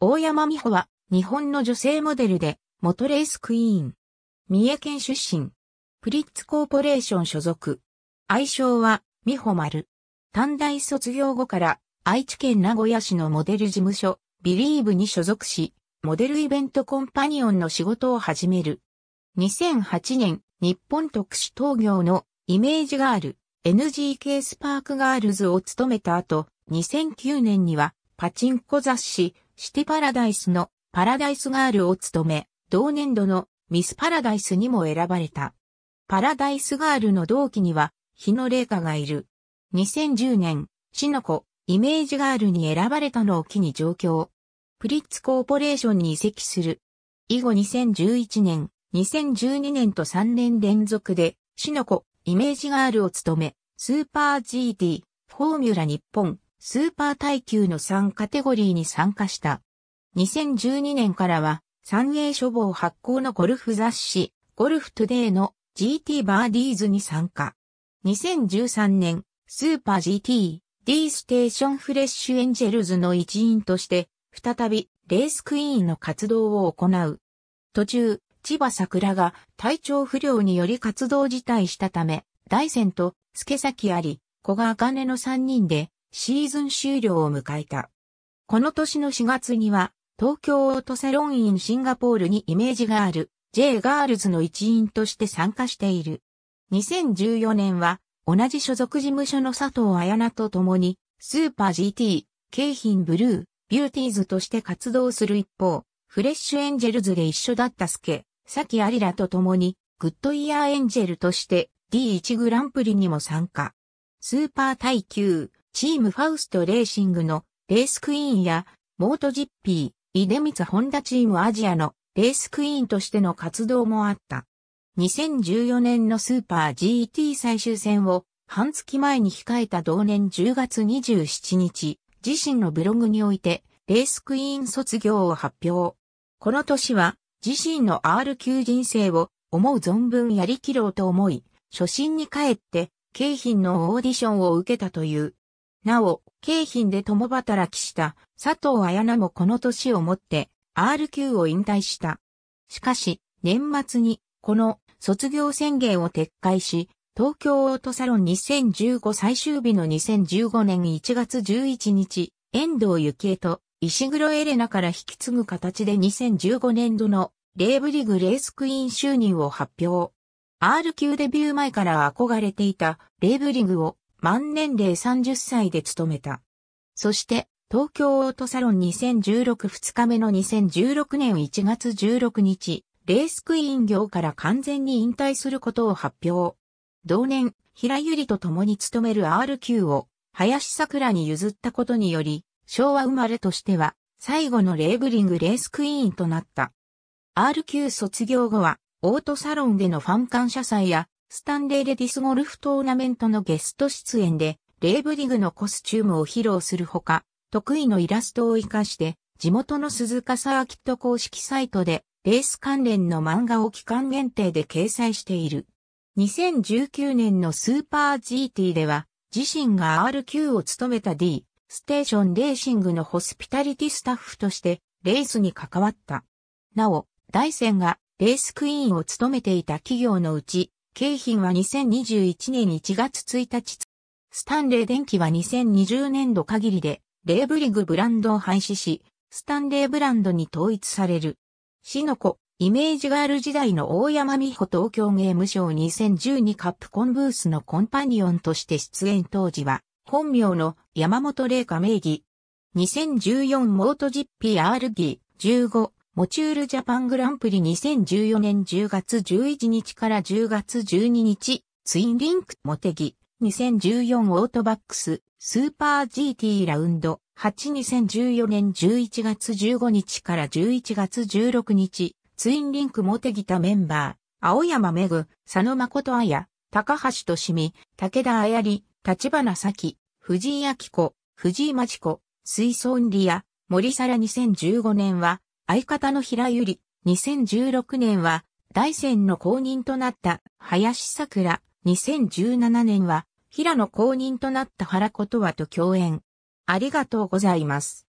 大山美穂は、日本の女性モデルで、元レースクイーン。三重県出身。プリッツコーポレーション所属。愛称は、美穂丸。短大卒業後から、愛知県名古屋市のモデル事務所、ビリーブに所属し、モデルイベントコンパニオンの仕事を始める。2008年、日本特殊陶業のイメージガール、NGK スパークガールズを務めた後、2009年には、パチンコ雑誌、シティパラダイスのパラダイスガールを務め、同年度のミスパラダイスにも選ばれた。パラダイスガールの同期には、日野玲香がいる。2010年、シのコ・イメージガールに選ばれたのを機に上京。プリッツコーポレーションに移籍する。以後2011年、2012年と3年連続で、シのコ・イメージガールを務め、スーパー GT、フォーミュラ日本、スーパー耐久の3カテゴリーに参加した。2012年からは、三ン書房発行のゴルフ雑誌、ゴルフトゥデイの GT バーディーズに参加。2013年、スーパー GT、D ステーションフレッシュエンジェルズの一員として、再びレースクイーンの活動を行う。途中、千葉桜が体調不良により活動辞退したため、大戦と助崎あり、小川金の3人でシーズン終了を迎えた。この年の4月には、東京オートセロンインシンガポールにイメージがある J ガールズの一員として参加している。2014年は、同じ所属事務所の佐藤綾菜と共に、スーパー GT、京浜ブルー、ビューティーズとして活動する一方、フレッシュエンジェルズで一緒だったスケ、サキアリラと共に、グッドイヤーエンジェルとして D1 グランプリにも参加。スーパー耐久、チームファウストレーシングのレースクイーンや、モートジッピー、イデミツホンダチームアジアのレースクイーンとしての活動もあった。2014年のスーパー GT 最終戦を半月前に控えた同年10月27日、自身のブログにおいて、レースクイーン卒業を発表。この年は、自身の R 級人生を思う存分やりきろうと思い、初心に帰って、京浜のオーディションを受けたという、なお、京浜で共働きした佐藤綾菜もこの年をもって R 級を引退した。しかし、年末にこの卒業宣言を撤回し、東京オートサロン2015最終日の2015年1月11日、遠藤幸恵と石黒エレナから引き継ぐ形で2015年度のレーブリグレースクイーン就任を発表。R 級デビュー前から憧れていたレーブリグを満年齢30歳で務めた。そして、東京オートサロン2016 2日目の2016年1月16日、レースクイーン業から完全に引退することを発表。同年、平ゆりと共に務める RQ を林桜に譲ったことにより、昭和生まれとしては最後のレーブリングレースクイーンとなった。RQ 卒業後は、オートサロンでのファン感謝祭やスタンレーレディスゴルフトーナメントのゲスト出演で、レーブリグのコスチュームを披露するほか、得意のイラストを活かして、地元の鈴鹿サーキット公式サイトで、レース関連の漫画を期間限定で掲載している。2019年のスーパー GT では、自身が RQ を務めた D、ステーションレーシングのホスピタリティスタッフとして、レースに関わった。なお、大戦がレースクイーンを務めていた企業のうち、景品は2021年1月1日、スタンレー電機は2020年度限りで、レーブリグブランドを廃止し、スタンレーブランドに統一される。シノコ、イメージガール時代の大山美穂東京ゲームショー2012カップコンブースのコンパニオンとして出演当時は、本名の山本玲香名義。2014モートジッピー R ギー15モチュールジャパングランプリ2014年10月11日から10月12日、ツインリンクモテギ、2014オートバックス、スーパー GT ラウンド、82014年11月15日から11月16日、ツインリンクモテギタメンバー、青山めぐ、佐野誠綾、高橋としみ、武田あやり、立花咲、藤井明子、藤井町子、水村リ也、森皿2015年は、相方の平ゆり、2016年は、大戦の公認となった林桜、2017年は、平野公認となった原ことはと共演。ありがとうございます。